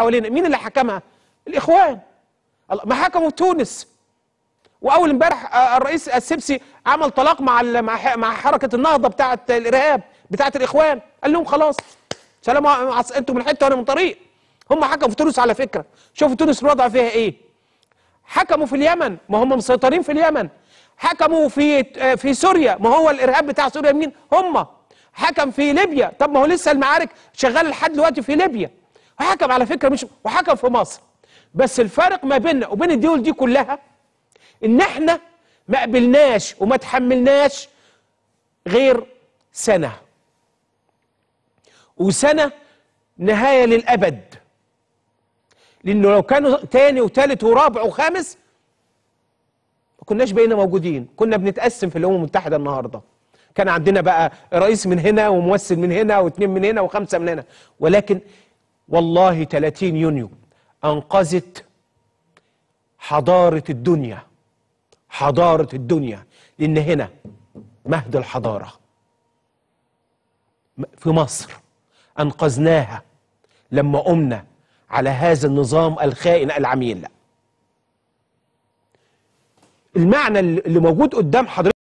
حوالينا مين اللي حكمها الاخوان ما حكموا تونس واول امبارح آه، الرئيس السبسي عمل طلاق مع مع حركه النهضه بتاعه الارهاب بتاعه الاخوان قال لهم خلاص سلام انتوا من حته وانا من طريق هم حكموا في تونس على فكره شوفوا تونس الوضع فيها ايه حكموا في اليمن ما هم مسيطرين في اليمن حكموا في آه، في سوريا ما هو الارهاب بتاع سوريا مين هم حكم في ليبيا طب ما هو لسه المعارك شغاله لحد دلوقتي في ليبيا وحكم على فكره مش وحكم في مصر بس الفارق ما بيننا وبين الدول دي كلها ان احنا ما قبلناش وما تحملناش غير سنه وسنه نهايه للابد لانه لو كانوا تاني وتالت ورابع وخامس ما كناش بقينا موجودين كنا بنتقسم في الامم المتحده النهارده كان عندنا بقى رئيس من هنا وممثل من هنا واثنين من هنا وخمسه من هنا ولكن والله 30 يونيو أنقذت حضارة الدنيا حضارة الدنيا لأن هنا مهد الحضارة في مصر أنقذناها لما قمنا على هذا النظام الخائن العميل المعنى اللي موجود قدام حضرتك